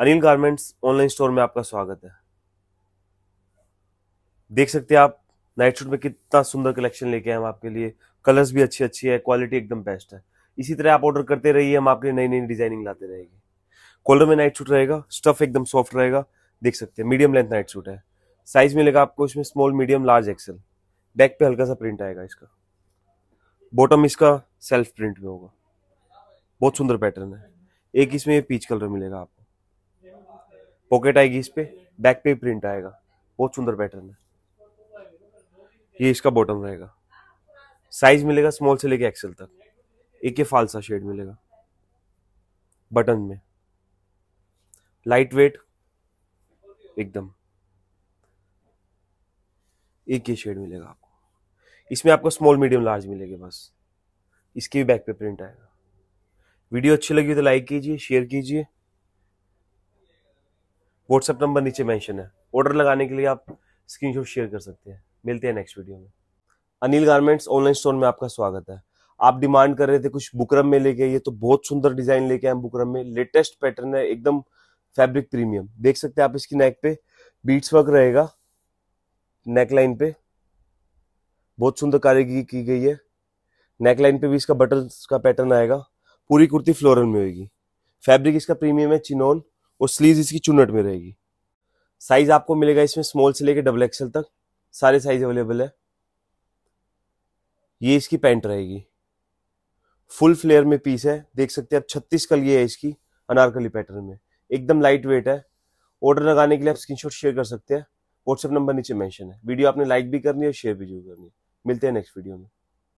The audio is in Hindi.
अनिल गारमेंट्स ऑनलाइन स्टोर में आपका स्वागत है देख सकते हैं आप नाइट शूट में कितना सुंदर कलेक्शन लेके आए हम आपके लिए कलर्स भी अच्छी अच्छी है क्वालिटी एकदम बेस्ट है इसी तरह आप ऑर्डर करते रहिए हम आपके लिए नई नई डिजाइनिंग लाते रहेंगे कॉलर में नाइट शूट रहेगा स्टफ एकदम सॉफ्ट रहेगा देख सकते हैं मीडियम लेंथ नाइट शूट है साइज मिलेगा आपको इसमें small medium large XL back पे हल्का सा प्रिंट आएगा इसका बॉटम इसका सेल्फ प्रिंट में होगा बहुत सुंदर पैटर्न है एक इसमें पीच कलर मिलेगा आपको पॉकेट आएगी इस पर बैक पे प्रिंट आएगा बहुत सुंदर पैटर्न है ये इसका बॉटम रहेगा साइज मिलेगा स्मॉल से लेके एक्सेल तक एक ये फालसा शेड मिलेगा बटन में लाइट वेट एकदम एक ये शेड मिलेगा आपको इसमें आपको स्मॉल मीडियम लार्ज मिलेगा बस इसके भी बैक पे प्रिंट आएगा वीडियो अच्छी लगी तो लाइक कीजिए शेयर कीजिए व्हाट्सएप नंबर नीचे मेंशन है ऑर्डर लगाने के लिए आप स्क्रीनशॉट शेयर कर सकते हैं मिलते हैं नेक्स्ट वीडियो में अनिल गारमेंट्स ऑनलाइन स्टोर में आपका स्वागत है आप डिमांड कर रहे थे कुछ बुकरम में लेके ये तो बहुत सुंदर डिजाइन लेके आए बुकरम में लेटेस्ट पैटर्न है एकदम फैब्रिक प्रीमियम देख सकते हैं आप इसकी नेक पे बीट्स वर्क रहेगा नेक लाइन पे बहुत सुंदर कारीगरी की गई है नेक लाइन पे भी इसका बटन का पैटर्न आएगा पूरी कुर्ती फ्लोरल में होगी फैब्रिक इसका प्रीमियम है चिनोन और स्लीव इसकी चुनट में रहेगी साइज आपको मिलेगा इसमें स्मॉल से लेकर डबल एक्सल तक सारे साइज अवेलेबल है ये इसकी पैंट रहेगी फुल फ्लेयर में पीस है देख सकते हैं आप छत्तीस ये है इसकी अनारकली पैटर्न में एकदम लाइट वेट है ऑर्डर लगाने के लिए आप स्क्रीनशॉट शेयर कर सकते हैं व्हाट्सएप नंबर नीचे मेंशन है वीडियो आपने लाइक भी करनी है और शेयर भी जरूर करनी है मिलते हैं नेक्स्ट वीडियो में